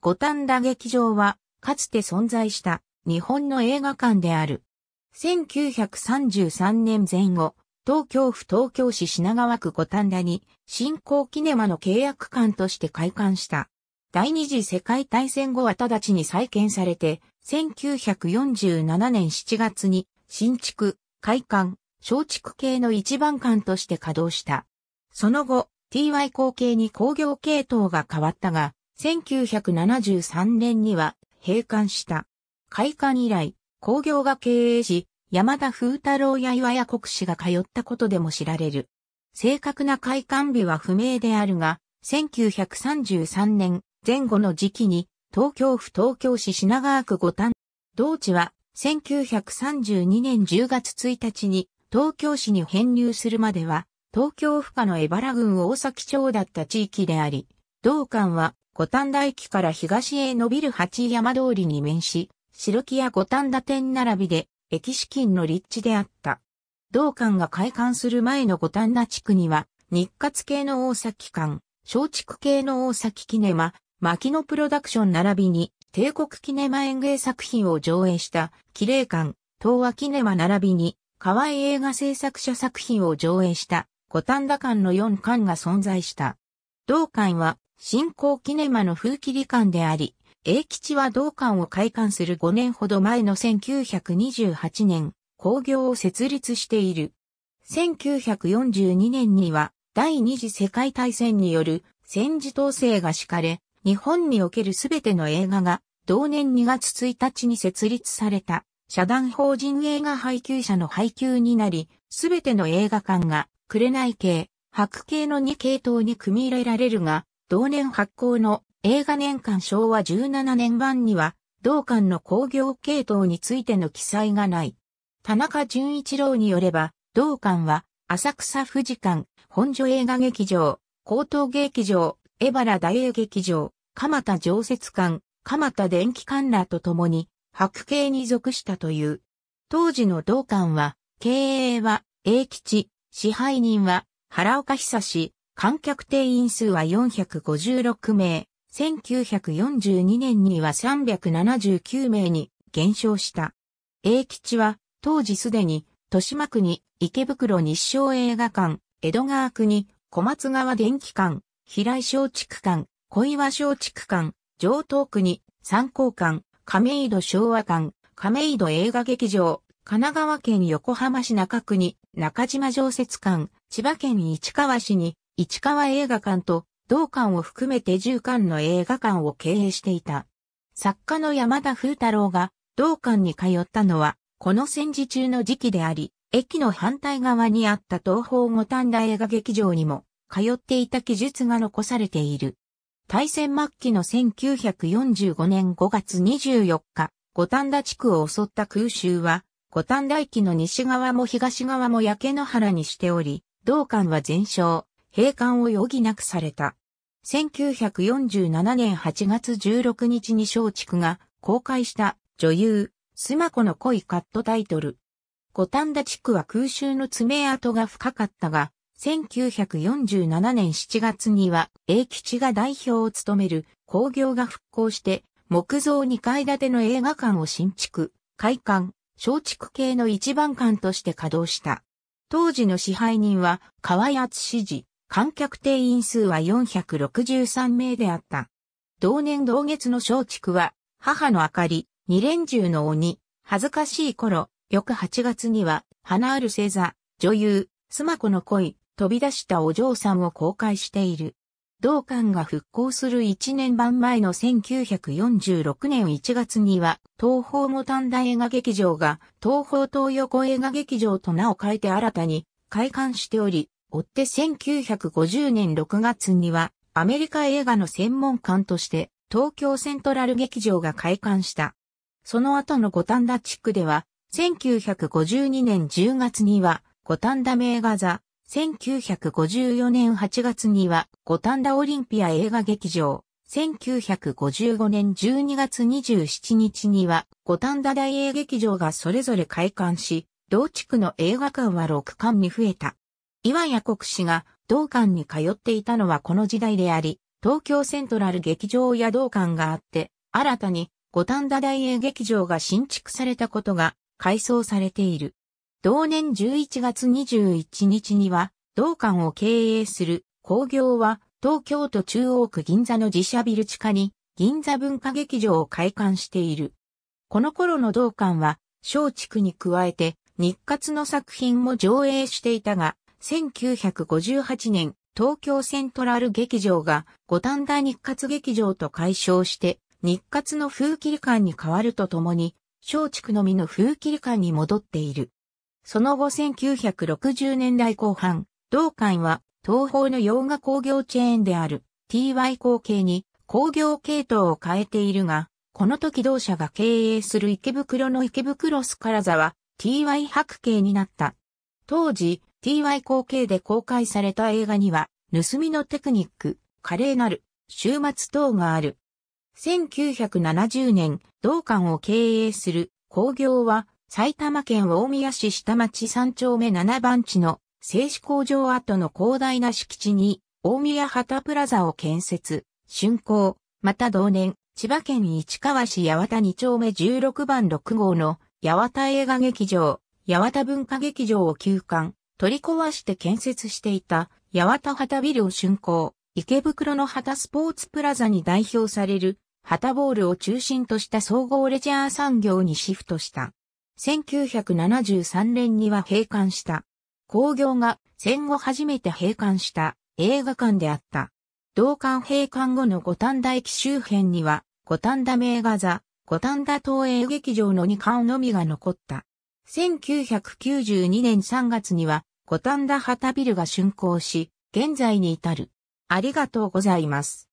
五反田劇場は、かつて存在した日本の映画館である。1933年前後、東京府東京市品川区五反田に、新興キネマの契約館として開館した。第二次世界大戦後は直ちに再建されて、1947年7月に、新築、開館、小築系の一番館として稼働した。その後、TY 後継に工業系統が変わったが、1973年には閉館した。開館以来、工業が経営し、山田風太郎や岩屋国士が通ったことでも知られる。正確な開館日は不明であるが、1933年前後の時期に、東京府東京市品川区五反、同地は1932年10月1日に東京市に編入するまでは東京府下の江原郡大崎町だった地域であり、同館は五反田駅から東へ伸びる八山通りに面し、白木屋五反田店並びで、駅資金の立地であった。同館が開館する前の五反田地区には、日活系の大崎館、松竹系の大崎キネマ、牧野プロダクション並びに、帝国キネマ演芸作品を上映した、綺麗館、東和キネマ並びに、河合映画制作者作品を上映した、五反田館の4館が存在した。同館は、新興キネマの風切り館であり、英吉は同館を開館する5年ほど前の1928年、工業を設立している。1942年には第二次世界大戦による戦時統制が敷かれ、日本におけるすべての映画が同年2月1日に設立された社団法人映画配給者の配給になり、すべての映画館が紅系、白系の2系統に組み入れられるが、同年発行の映画年間昭和17年版には、同館の工業系統についての記載がない。田中淳一郎によれば、同館は、浅草富士館、本所映画劇場、高等劇場、江原大英劇場、蒲田常設館、蒲田電気館らと共に、白系に属したという。当時の同館は、経営は、英吉、支配人は、原岡久志、観客定員数は456名、1942年には379名に減少した。英吉は当時すでに豊島区に池袋日照映画館、江戸川区に小松川電気館、平井松竹館、小岩松竹館、上東区に三考館、亀戸昭和館、亀戸映画劇場、神奈川県横浜市中区に中島常設館、千葉県市川市に市川映画館と同館を含めて10館の映画館を経営していた。作家の山田風太郎が同館に通ったのは、この戦時中の時期であり、駅の反対側にあった東方五反田映画劇場にも通っていた記述が残されている。大戦末期の1945年5月24日、五反田地区を襲った空襲は、五反田駅の西側も東側も焼け野原にしており、同館は全焼。閉館を余儀なくされた。1947年8月16日に松竹が公開した女優、スマコの恋カットタイトル。五反田地区は空襲の爪痕が深かったが、1947年7月には英吉が代表を務める工業が復興して木造2階建ての映画館を新築、開館、松竹系の一番館として稼働した。当時の支配人は河合厚氏。観客定員数は463名であった。同年同月の松竹は、母の明かり、二連中の鬼、恥ずかしい頃、翌8月には、花ある星座、女優、スマ子の恋、飛び出したお嬢さんを公開している。同館が復興する1年半前の1946年1月には、東方も反田映画劇場が、東方東横映画劇場と名を変えて新たに、開館しており、追って1950年6月にはアメリカ映画の専門館として東京セントラル劇場が開館した。その後の五反田地区では1952年10月には五反田名画座、1954年8月には五反田オリンピア映画劇場、1955年12月27日には五反田大映劇場がそれぞれ開館し、同地区の映画館は6館に増えた。岩谷国士が道館に通っていたのはこの時代であり、東京セントラル劇場や道館があって、新たに五反田大英劇場が新築されたことが改装されている。同年11月21日には、道館を経営する工業は東京都中央区銀座の自社ビル地下に銀座文化劇場を開館している。この頃の道館は、小竹に加えて日活の作品も上映していたが、1958年、東京セントラル劇場が五反田日活劇場と解消して日活の風切り館に変わるとともに、松竹のみの風切り館に戻っている。その後1960年代後半、同館は東方の洋画工業チェーンである TY 工系に工業系統を変えているが、この時同社が経営する池袋の池袋スカラザは TY 白系になった。当時、TY 後継で公開された映画には、盗みのテクニック、華麗なる、週末等がある。1970年、同館を経営する工業は、埼玉県大宮市下町三丁目七番地の製紙工場跡の広大な敷地に、大宮旗プラザを建設、竣工、また同年、千葉県市川市八幡二丁目16番6号の八幡映画劇場、八幡文化劇場を休館、取り壊して建設していた八幡旗ビルを竣工、池袋の旗スポーツプラザに代表される旗ボールを中心とした総合レジャー産業にシフトした。1973年には閉館した。工業が戦後初めて閉館した映画館であった。同館閉館後の五反田駅周辺には五反田名画座、五反田東映劇場の2館のみが残った。1992年3月には五反田旗ビルが竣工し、現在に至る。ありがとうございます。